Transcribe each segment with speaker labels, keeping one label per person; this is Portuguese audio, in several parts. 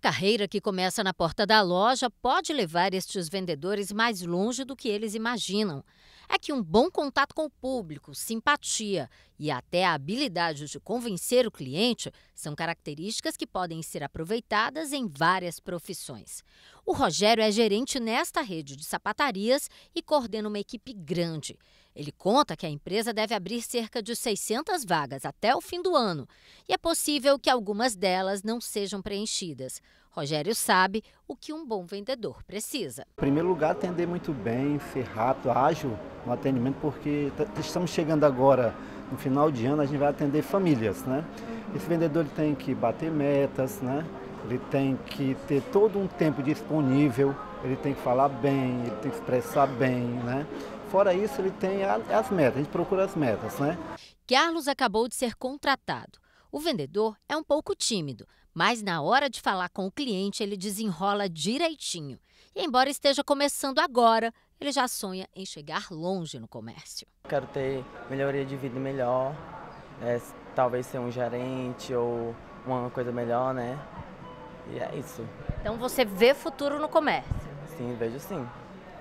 Speaker 1: carreira que começa na porta da loja pode levar estes vendedores mais longe do que eles imaginam. É que um bom contato com o público, simpatia e até a habilidade de convencer o cliente são características que podem ser aproveitadas em várias profissões. O Rogério é gerente nesta rede de sapatarias e coordena uma equipe grande. Ele conta que a empresa deve abrir cerca de 600 vagas até o fim do ano e é possível que algumas delas não sejam preenchidas. Rogério sabe o que um bom vendedor precisa. Em
Speaker 2: primeiro lugar, atender muito bem, ser rápido, ágil no atendimento, porque estamos chegando agora no final de ano, a gente vai atender famílias, né? Esse vendedor ele tem que bater metas, né? Ele tem que ter todo um tempo disponível, ele tem que falar bem, ele tem que expressar bem, né? Fora isso, ele tem as metas, a gente procura as metas, né?
Speaker 1: Carlos acabou de ser contratado. O vendedor é um pouco tímido, mas na hora de falar com o cliente, ele desenrola direitinho. E embora esteja começando agora, ele já sonha em chegar longe no comércio. Quero ter melhoria de vida melhor, é, talvez ser um gerente ou uma coisa melhor, né? E é isso. Então você vê futuro no comércio? Sim, vejo sim.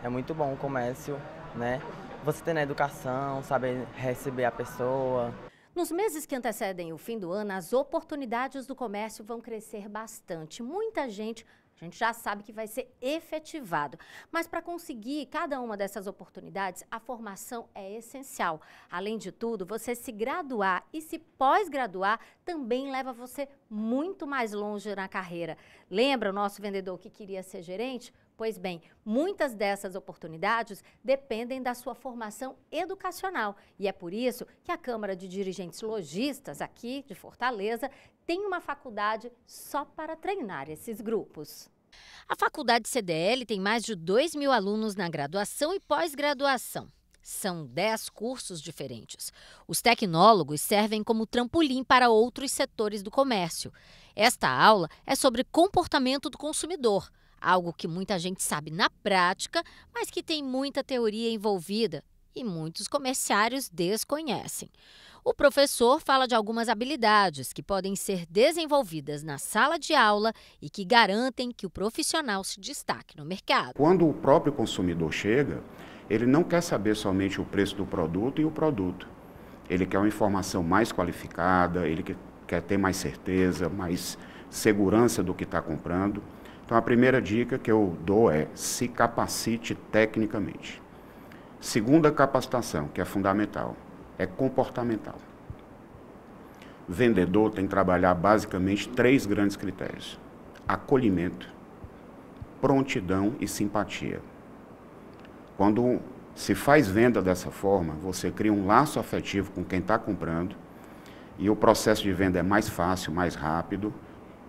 Speaker 1: É muito bom o comércio né? Você tem a educação, saber receber a pessoa. Nos meses que antecedem o fim do ano, as oportunidades do comércio vão crescer bastante. Muita gente a gente já sabe que vai ser efetivado. Mas para conseguir cada uma dessas oportunidades, a formação é essencial. Além de tudo, você se graduar e se pós-graduar também leva você muito mais longe na carreira. Lembra o nosso vendedor que queria ser gerente? Pois bem, muitas dessas oportunidades dependem da sua formação educacional e é por isso que a Câmara de Dirigentes Logistas aqui de Fortaleza tem uma faculdade só para treinar esses grupos. A Faculdade CDL tem mais de 2 mil alunos na graduação e pós-graduação. São 10 cursos diferentes. Os tecnólogos servem como trampolim para outros setores do comércio. Esta aula é sobre comportamento do consumidor – algo que muita gente sabe na prática, mas que tem muita teoria envolvida e muitos comerciários desconhecem. O professor fala de algumas habilidades que podem ser desenvolvidas na sala de aula e que garantem que o profissional se destaque no mercado.
Speaker 2: Quando o próprio consumidor chega, ele não quer saber somente o preço do produto e o produto. Ele quer uma informação mais qualificada, ele quer ter mais certeza, mais segurança do que está comprando. Então, a primeira dica que eu dou é se capacite tecnicamente. Segunda capacitação, que é fundamental, é comportamental. Vendedor tem que trabalhar basicamente três grandes critérios: acolhimento, prontidão e simpatia. Quando se faz venda dessa forma, você cria um laço afetivo com quem está comprando e o processo de venda é mais fácil, mais rápido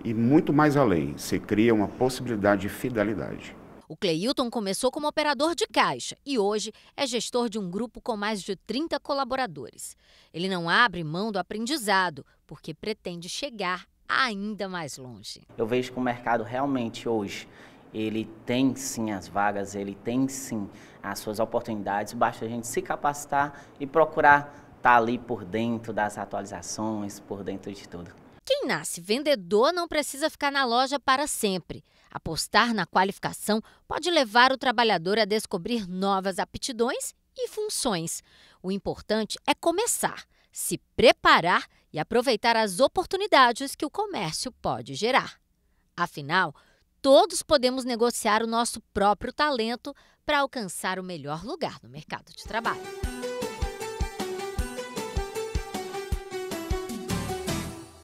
Speaker 2: e muito mais além, se cria uma possibilidade de fidelidade.
Speaker 1: O Cleilton começou como operador de caixa e hoje é gestor de um grupo com mais de 30 colaboradores. Ele não abre mão do aprendizado, porque pretende chegar ainda mais longe. Eu vejo que o mercado realmente hoje ele tem sim as vagas, ele tem sim as suas oportunidades, basta a gente se capacitar e procurar estar tá ali por dentro das atualizações, por dentro de tudo. Quem nasce vendedor não precisa ficar na loja para sempre. Apostar na qualificação pode levar o trabalhador a descobrir novas aptidões e funções. O importante é começar, se preparar e aproveitar as oportunidades que o comércio pode gerar. Afinal, todos podemos negociar o nosso próprio talento para alcançar o melhor lugar no mercado de trabalho.